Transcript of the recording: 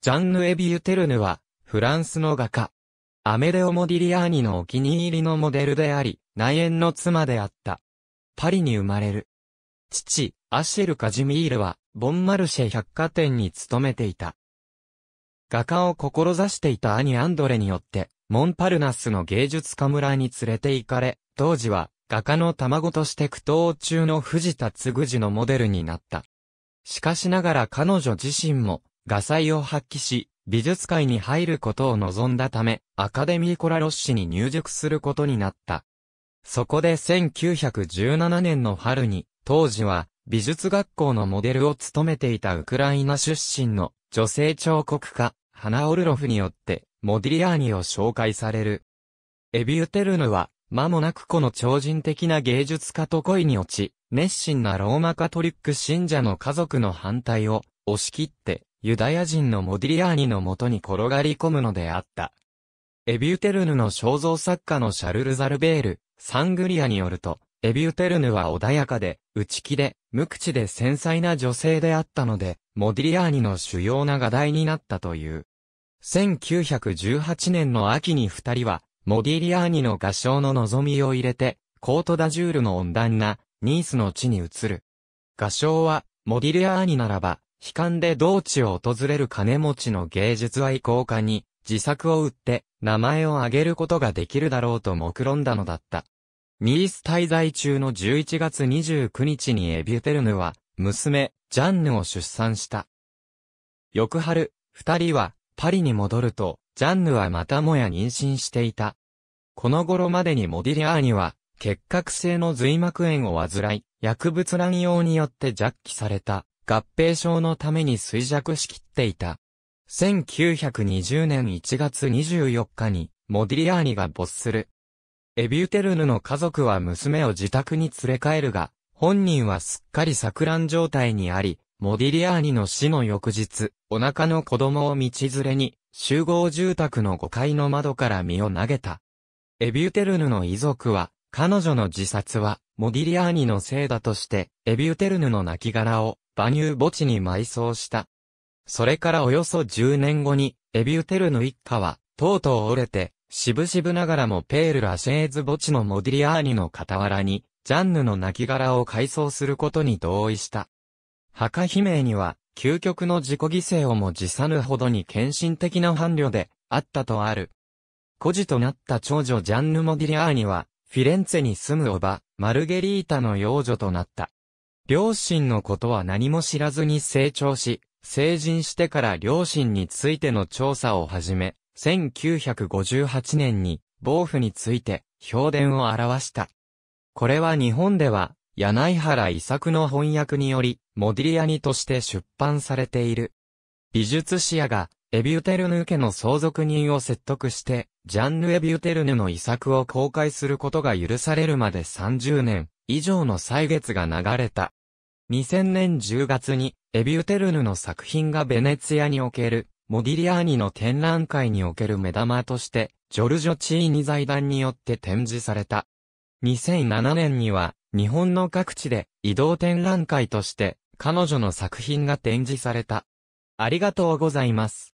ジャンヌ・エビ・ユテルヌは、フランスの画家。アメデオ・モディリアーニのお気に入りのモデルであり、内縁の妻であった。パリに生まれる。父、アシェル・カジミールは、ボンマルシェ百貨店に勤めていた。画家を志していた兄アンドレによって、モンパルナスの芸術家村に連れて行かれ、当時は、画家の卵として苦闘中の藤田嗣次のモデルになった。しかしながら彼女自身も、画才を発揮し、美術界に入ることを望んだため、アカデミーコラロッシに入塾することになった。そこで1917年の春に、当時は美術学校のモデルを務めていたウクライナ出身の女性彫刻家、ハナ・オルロフによって、モディリアーニを紹介される。エビューテルヌは、間もなくこの超人的な芸術家と恋に落ち、熱心なローマカトリック信者の家族の反対を押し切って、ユダヤ人のモディリアーニのもとに転がり込むのであった。エビューテルヌの肖像作家のシャルル・ザルベール、サングリアによると、エビューテルヌは穏やかで、内気で、無口で繊細な女性であったので、モディリアーニの主要な画題になったという。1918年の秋に二人は、モディリアーニの画商の望みを入れて、コートダジュールの温暖な、ニースの地に移る。画商は、モディリアーニならば、悲観で同地を訪れる金持ちの芸術愛好家に、自作を売って、名前を挙げることができるだろうと目論んだのだった。ニース滞在中の11月29日にエビュテルヌは、娘、ジャンヌを出産した。翌春、二人は、パリに戻ると、ジャンヌはまたもや妊娠していた。この頃までにモディリアーニは、結核性の髄膜炎を患い、薬物乱用によって弱気された、合併症のために衰弱しきっていた。1920年1月24日に、モディリアーニが没する。エビューテルヌの家族は娘を自宅に連れ帰るが、本人はすっかり錯乱状態にあり、モディリアーニの死の翌日、お腹の子供を道連れに、集合住宅の5階の窓から身を投げた。エビューテルヌの遺族は、彼女の自殺は、モディリアーニのせいだとして、エビューテルヌの亡骸を、馬乳墓地に埋葬した。それからおよそ10年後に、エビューテルの一家は、とうとう折れて、しぶしぶながらもペール・ラシェーズ墓地のモディリアーニの傍らに、ジャンヌの亡骸を改装することに同意した。墓悲鳴には、究極の自己犠牲をも辞さぬほどに献身的な伴侶で、あったとある。孤児となった長女ジャンヌ・モディリアーニは、フィレンツェに住むおば、マルゲリータの養女となった。両親のことは何も知らずに成長し、成人してから両親についての調査を始め、1958年に、暴風について、評伝を表した。これは日本では、柳原遺作の翻訳により、モディリアニとして出版されている。美術史家が、エビューテルヌ家の相続人を説得して、ジャンヌ・エビューテルヌの遺作を公開することが許されるまで30年以上の歳月が流れた。2000年10月に、エビューテルヌの作品がベネツィアにおける、モディリアーニの展覧会における目玉として、ジョルジョ・チーニ財団によって展示された。2007年には、日本の各地で移動展覧会として、彼女の作品が展示された。ありがとうございます。